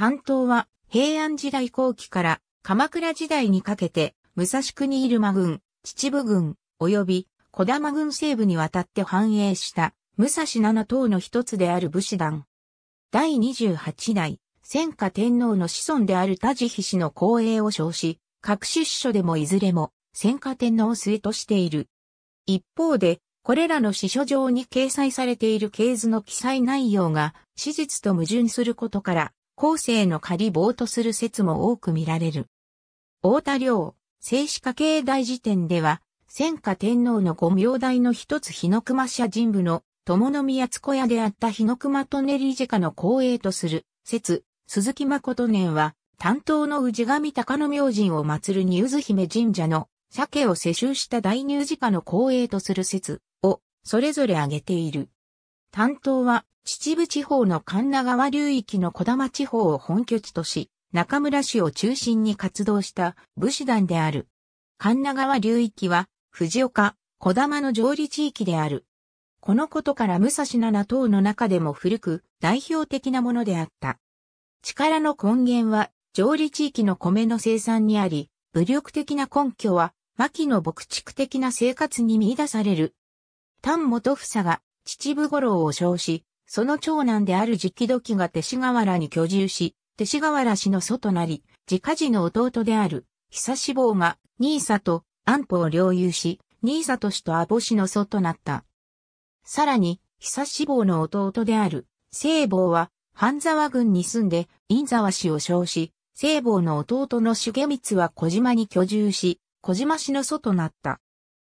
担当は平安時代後期から鎌倉時代にかけて武蔵国入間軍、秩父軍、及び小玉軍西部にわたって繁栄した武蔵七島の一つである武士団。第28代、戦火天皇の子孫である田地比氏の後衛を称し、各種支所でもいずれも戦火天皇末としている。一方で、これらの司書上に掲載されている系図の記載内容が史実と矛盾することから、後世の仮棒とする説も多く見られる。大田良、静止家系大辞典では、戦火天皇の御名代の一つ日の熊社神部の友宮津小屋であった日の熊とネリジカの後栄とする説、鈴木誠年は、担当の氏神高の明神を祀るに津姫神社の鮭を世襲した大乳寺家の後栄とする説をそれぞれ挙げている。担当は秩父地方の神奈川流域の小玉地方を本拠地とし、中村市を中心に活動した武士団である。神奈川流域は藤岡、小玉の上利地域である。このことから武蔵七島の中でも古く代表的なものであった。力の根源は上利地域の米の生産にあり、武力的な根拠は牧の牧畜的な生活に見出される。丹本房が秩父五郎を称し、その長男である直時が勅使河原に居住し、勅使河原氏の祖となり、自家氏の弟である、久志望が、佐と安保を領有し、佐と氏と阿保氏の祖となった。さらに、久志望の弟である、聖母は、半沢郡に住んで、印沢氏を称し、聖母の弟の重光は小島に居住し、小島氏の祖となった。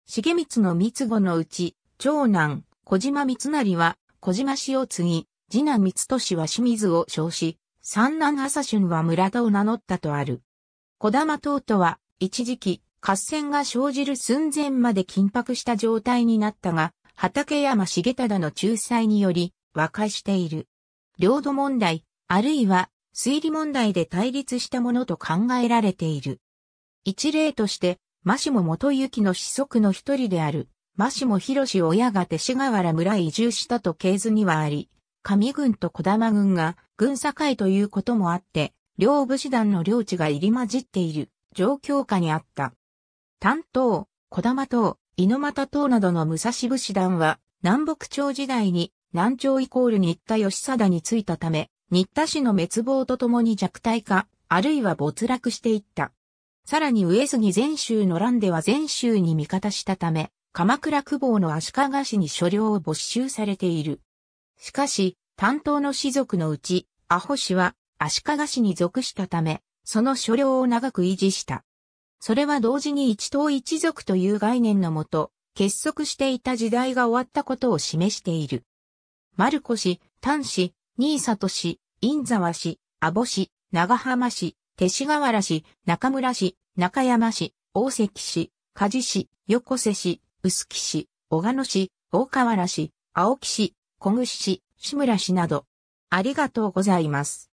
重光の三つ子のうち、長男、小島三成は、小島氏を継ぎ、次男三利は清水を称し、三男朝春は村田を名乗ったとある。小玉党とは、一時期、合戦が生じる寸前まで緊迫した状態になったが、畠山重忠の仲裁により、和解している。領土問題、あるいは、推理問題で対立したものと考えられている。一例として、真シモ元行の子息の一人である、真ヒロシ親がて志河原村へ移住したと系図にはあり、上軍と小玉軍が軍境ということもあって、両武士団の領地が入り混じっている状況下にあった。担当、小玉党、猪俣党などの武蔵武士団は、南北朝時代に南朝イコール新田義貞についたため、新田氏の滅亡とともに弱体化、あるいは没落していった。さらに上杉全州の乱では全州に味方したため、鎌倉久保の足利氏に所領を没収されている。しかし、担当の士族のうち、阿保氏は足利氏に属したため、その所領を長く維持した。それは同時に一党一族という概念のもと、結束していた時代が終わったことを示している。マルコ氏、丹氏、新里氏、印沢氏、阿保氏、長浜氏、勅使河原氏、中村氏、中山氏、大関氏、梶氏、横瀬氏、臼杵市、小鹿野市、大河原市、青木市、小串市、志村市など。ありがとうございます。